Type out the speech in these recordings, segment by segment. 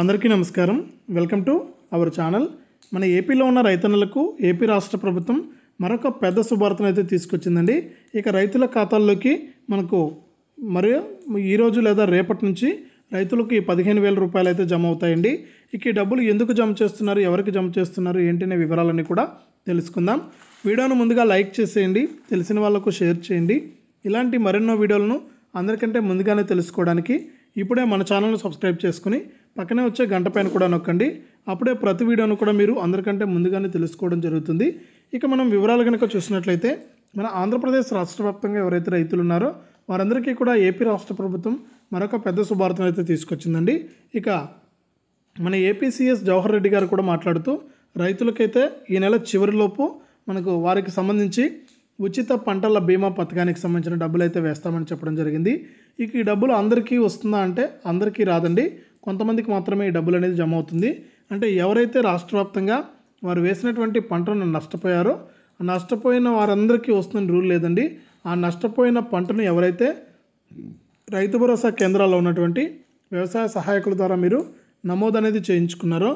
అందరికీ నమస్కారం welcome to our channel మన ఏపీలో ఉన్న రైతన్నలకు ఏపీ రాష్ట్ర ప్రభుత్వం మరొక పెద్ద శుభార్తను అయితే తీసుకొచ్చిందండి ఇక రైతుల ఖాతాల్లోకి మనకు మరియు ఈరోజు లేదా రేపటి నుంచి రైతులకు ఈ పదిహేను వేల రూపాయలు అయితే జమ అవుతాయండి ఇక ఈ డబ్బులు ఎందుకు జమ చేస్తున్నారు ఎవరికి జమ చేస్తున్నారు ఏంటనే వివరాలన్నీ కూడా తెలుసుకుందాం వీడియోను ముందుగా లైక్ చేసేయండి తెలిసిన వాళ్ళకు షేర్ చేయండి ఇలాంటి మరెన్నో వీడియోలను అందరికంటే ముందుగానే తెలుసుకోవడానికి ఇప్పుడే మన ఛానల్ను సబ్స్క్రైబ్ చేసుకుని పక్కనే వచ్చే గంట పైన కూడా నొక్కండి అప్పుడే ప్రతి వీడియోను కూడా మీరు అందరికంటే ముందుగానే తెలుసుకోవడం జరుగుతుంది ఇక మనం వివరాలు కనుక చూసినట్లయితే మన ఆంధ్రప్రదేశ్ రాష్ట్ర వ్యాప్తంగా ఎవరైతే రైతులు ఉన్నారో వారందరికీ కూడా ఏపీ రాష్ట్ర ప్రభుత్వం మరొక పెద్ద శుభార్తను అయితే తీసుకొచ్చిందండి ఇక మన ఏపీసీఎస్ జవహర్ రెడ్డి గారు కూడా మాట్లాడుతూ రైతులకైతే ఈ నెల చివరిలోపు మనకు వారికి సంబంధించి ఉచిత పంటల బీమా పథకానికి సంబంధించిన డబ్బులు అయితే వేస్తామని చెప్పడం జరిగింది ఇక ఈ డబ్బులు అందరికీ వస్తుందా అంటే అందరికీ రాదండి కొంతమందికి మాత్రమే ఈ డబ్బులు అనేది జమ అవుతుంది అంటే ఎవరైతే రాష్ట్ర వ్యాప్తంగా వారు వేసినటువంటి పంటను నష్టపోయారో నష్టపోయిన వారందరికీ వస్తుందని రూల్ లేదండి ఆ నష్టపోయిన పంటను ఎవరైతే రైతు భరోసా కేంద్రాల్లో ఉన్నటువంటి వ్యవసాయ సహాయకుల ద్వారా మీరు నమోదు అనేది చేయించుకున్నారో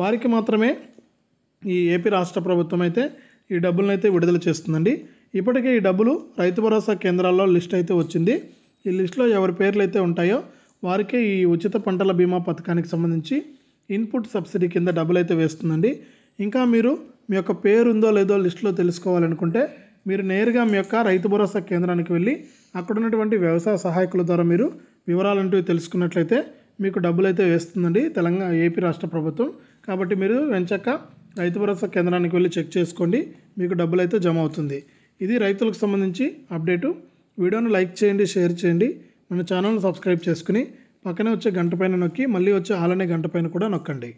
వారికి మాత్రమే ఈ ఏపీ రాష్ట్ర ప్రభుత్వం అయితే ఈ డబ్బులను అయితే విడుదల చేస్తుందండి ఇప్పటికే ఈ డబ్బులు రైతు భరోసా కేంద్రాల్లో లిస్ట్ అయితే వచ్చింది ఈ లిస్టులో ఎవరి పేర్లు అయితే ఉంటాయో వారికే ఈ ఉచిత పంటల బీమా పథకానికి సంబంధించి ఇన్పుట్ సబ్సిడీ కింద డబ్బులు అయితే వేస్తుందండి ఇంకా మీరు మీ యొక్క పేరు ఉందో లేదో లిస్టులో తెలుసుకోవాలనుకుంటే మీరు నేరుగా మీ యొక్క రైతు భరోసా కేంద్రానికి వెళ్ళి అక్కడ ఉన్నటువంటి వ్యవసాయ సహాయకుల ద్వారా మీరు వివరాలంటూ తెలుసుకున్నట్లయితే మీకు డబ్బులు అయితే వేస్తుందండి తెలంగాణ ఏపీ రాష్ట్ర ప్రభుత్వం కాబట్టి మీరు వెంచక్క రైతు భరోసా కేంద్రానికి వెళ్ళి చెక్ చేసుకోండి మీకు డబ్బులు అయితే జమ అవుతుంది ఇది రైతులకు సంబంధించి అప్డేటు వీడియోను లైక్ చేయండి షేర్ చేయండి మన ఛానల్ను సబ్స్క్రైబ్ చేసుకుని పక్కనే వచ్చే గంట పైన నొక్కి మళ్ళీ వచ్చే ఆలనే గంట పైన కూడా నొక్కండి